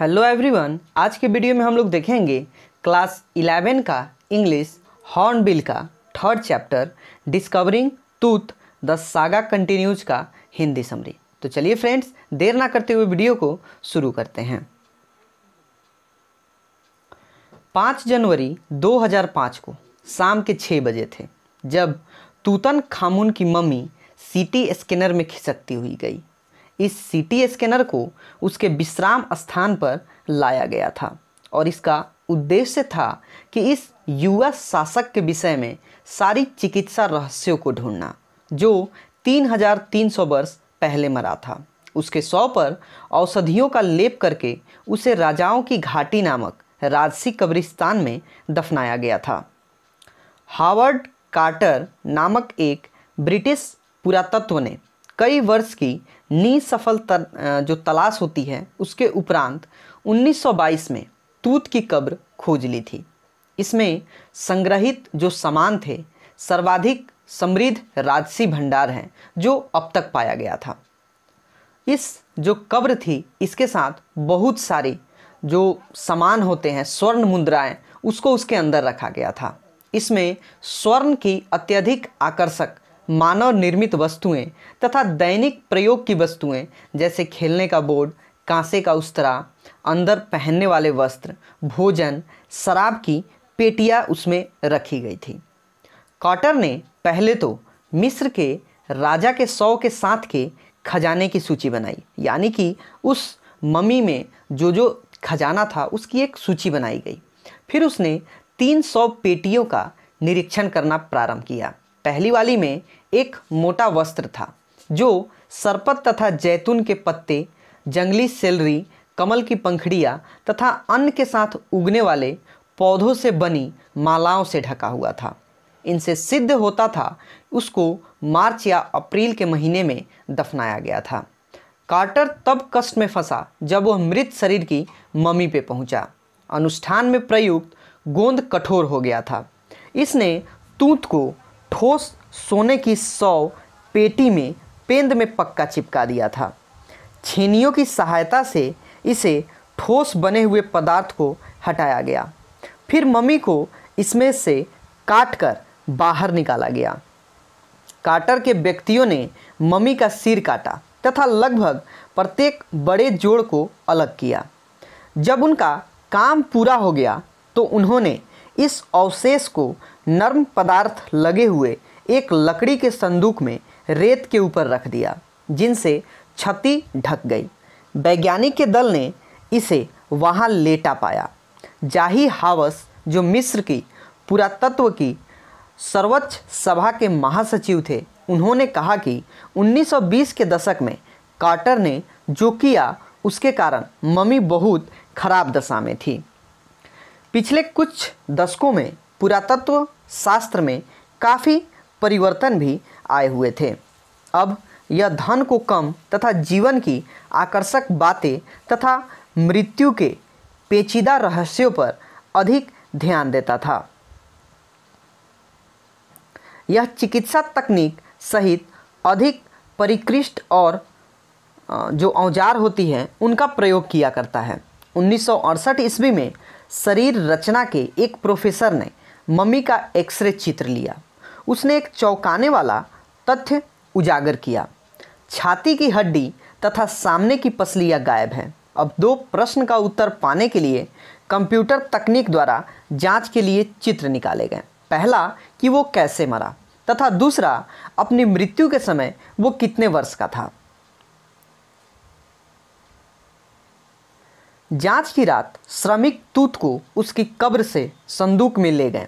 Hello everyone आज के video में हम लोग देखेंगे क्लास इलेवन का इंग्लिश हॉर्नबिल का third chapter discovering Tut the saga continues का हिंदी समरी तो चलिए फ्रेंड्स देर ना करते हुए वीडियो को शुरू करते हैं पाँच जनवरी 2005 को शाम के छः बजे थे जब तूतन खामुन की मम्मी सीटी स्कैनर में खिसकती हुई गई इस सी टी स्कैनर को उसके विश्राम स्थान पर लाया गया था और इसका उद्देश्य था कि इस युवा शासक के विषय में सारी चिकित्सा रहस्यों को ढूंढना जो 3,300 वर्ष पहले मरा था उसके सौ पर औषधियों का लेप करके उसे राजाओं की घाटी नामक राजसी कब्रिस्तान में दफनाया गया था हावर्ड कार्टर नामक एक ब्रिटिश पुरातत्व ने कई वर्ष की निसफल तर, जो तलाश होती है उसके उपरांत 1922 में तूत की कब्र खोज ली थी इसमें संग्रहित जो सामान थे सर्वाधिक समृद्ध राजसी भंडार हैं जो अब तक पाया गया था इस जो कब्र थी इसके साथ बहुत सारी जो सामान होते हैं स्वर्ण मुद्राएं उसको उसके अंदर रखा गया था इसमें स्वर्ण की अत्यधिक आकर्षक मानव निर्मित वस्तुएं तथा दैनिक प्रयोग की वस्तुएं जैसे खेलने का बोर्ड कांसे का उस्तरा अंदर पहनने वाले वस्त्र भोजन शराब की पेटियां उसमें रखी गई थी कॉटर ने पहले तो मिस्र के राजा के सौ के साथ के खजाने की सूची बनाई यानी कि उस मम्मी में जो जो खजाना था उसकी एक सूची बनाई गई फिर उसने 300 पेटियों का निरीक्षण करना प्रारंभ किया पहली वाली में एक मोटा वस्त्र था जो सरपत तथा जैतून के पत्ते जंगली सेलरी कमल की पंखड़ियाँ तथा अन्न के साथ उगने वाले पौधों से बनी मालाओं से ढका हुआ था इनसे सिद्ध होता था उसको मार्च या अप्रैल के महीने में दफनाया गया था कार्टर तब कष्ट में फंसा जब वह मृत शरीर की मम्मी पे पहुंचा। अनुष्ठान में प्रयुक्त गोंद कठोर हो गया था इसने तूत को ठोस सोने की सौ पेटी में पेंद में पक्का चिपका दिया था छेनियों की सहायता से इसे ठोस बने हुए पदार्थ को हटाया गया फिर मम्मी को इसमें से काट कर बाहर निकाला गया काटर के व्यक्तियों ने मम्मी का सिर काटा तथा लगभग प्रत्येक बड़े जोड़ को अलग किया जब उनका काम पूरा हो गया तो उन्होंने इस अवशेष को नर्म पदार्थ लगे हुए एक लकड़ी के संदूक में रेत के ऊपर रख दिया जिनसे क्षति ढक गई वैज्ञानिक के दल ने इसे वहाँ लेटा पाया जाही हावस जो मिस्र की पुरातत्व की सर्वोच्च सभा के महासचिव थे उन्होंने कहा कि 1920 के दशक में कार्टर ने जो किया उसके कारण मम्मी बहुत खराब दशा में थी पिछले कुछ दशकों में पुरातत्व शास्त्र में काफ़ी परिवर्तन भी आए हुए थे अब यह धन को कम तथा जीवन की आकर्षक बातें तथा मृत्यु के पेचीदा रहस्यों पर अधिक ध्यान देता था यह चिकित्सा तकनीक सहित अधिक परिकृष्ट और जो औजार होती हैं उनका प्रयोग किया करता है उन्नीस ईस्वी में शरीर रचना के एक प्रोफेसर ने मम्मी का एक्सरे चित्र लिया उसने एक चौंकाने वाला तथ्य उजागर किया छाती की हड्डी तथा सामने की पसलियाँ गायब हैं अब दो प्रश्न का उत्तर पाने के लिए कंप्यूटर तकनीक द्वारा जांच के लिए चित्र निकाले गए पहला कि वो कैसे मरा तथा दूसरा अपनी मृत्यु के समय वो कितने वर्ष का था जांच की रात श्रमिक तूत को उसकी कब्र से संदूक में ले गए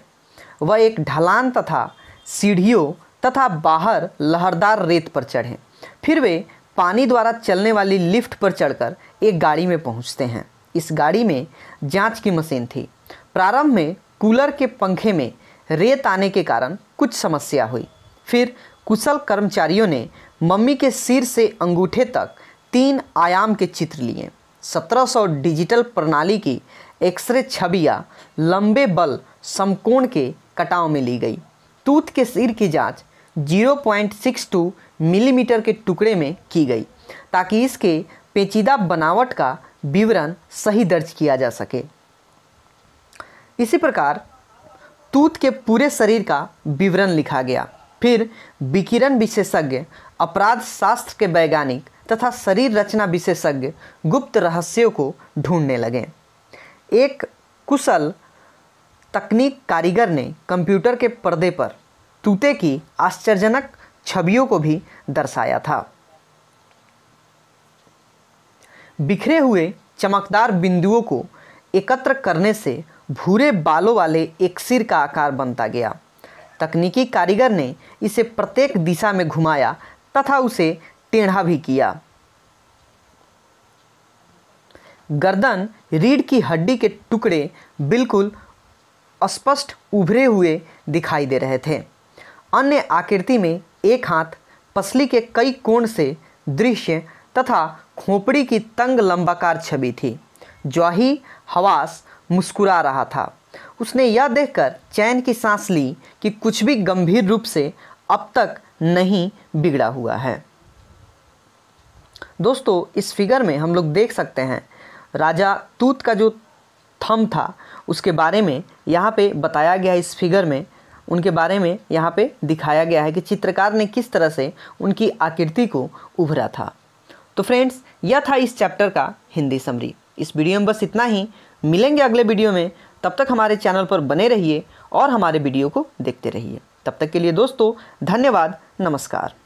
वह एक ढलान तथा सीढ़ियों तथा बाहर लहरदार रेत पर चढ़ें फिर वे पानी द्वारा चलने वाली लिफ्ट पर चढ़कर एक गाड़ी में पहुंचते हैं इस गाड़ी में जांच की मशीन थी प्रारंभ में कूलर के पंखे में रेत आने के कारण कुछ समस्या हुई फिर कुशल कर्मचारियों ने मम्मी के सिर से अंगूठे तक तीन आयाम के चित्र लिए 1700 डिजिटल प्रणाली की एक्सरे छबिया लंबे बल समकोण के कटाव में ली गई टूथ के सिर की जांच 0.62 मिलीमीटर के टुकड़े में की गई ताकि इसके पेचीदा बनावट का विवरण सही दर्ज किया जा सके इसी प्रकार तूत के पूरे शरीर का विवरण लिखा गया फिर विकिरण विशेषज्ञ अपराध शास्त्र के वैज्ञानिक तथा शरीर रचना विशेषज्ञ गुप्त रहस्यों को ढूंढने लगे एक कुशल तकनीक कारीगर ने कंप्यूटर के पर्दे पर तूते की आश्चर्यजनक छवियों को भी दर्शाया था बिखरे हुए चमकदार बिंदुओं को एकत्र करने से भूरे बालों वाले एक सिर का आकार बनता गया तकनीकी कारीगर ने इसे प्रत्येक दिशा में घुमाया तथा उसे टेढ़ा भी किया गर्दन रीढ़ की हड्डी के टुकड़े बिल्कुल अस्पष्ट उभरे हुए दिखाई दे रहे थे अन्य आकृति में एक हाथ पसली के कई कोण से दृश्य तथा खोपड़ी की तंग लंबाकार छवि थी ज्वाही हवास मुस्कुरा रहा था उसने यह देखकर चैन की सांस ली कि कुछ भी गंभीर रूप से अब तक नहीं बिगड़ा हुआ है दोस्तों इस फिगर में हम लोग देख सकते हैं राजा तूत का जो थम था उसके बारे में यहाँ पे बताया गया है इस फिगर में उनके बारे में यहाँ पे दिखाया गया है कि चित्रकार ने किस तरह से उनकी आकृति को उभरा था तो फ्रेंड्स यह था इस चैप्टर का हिंदी समरी इस वीडियो में बस इतना ही मिलेंगे अगले वीडियो में तब तक हमारे चैनल पर बने रहिए और हमारे वीडियो को देखते रहिए तब तक के लिए दोस्तों धन्यवाद नमस्कार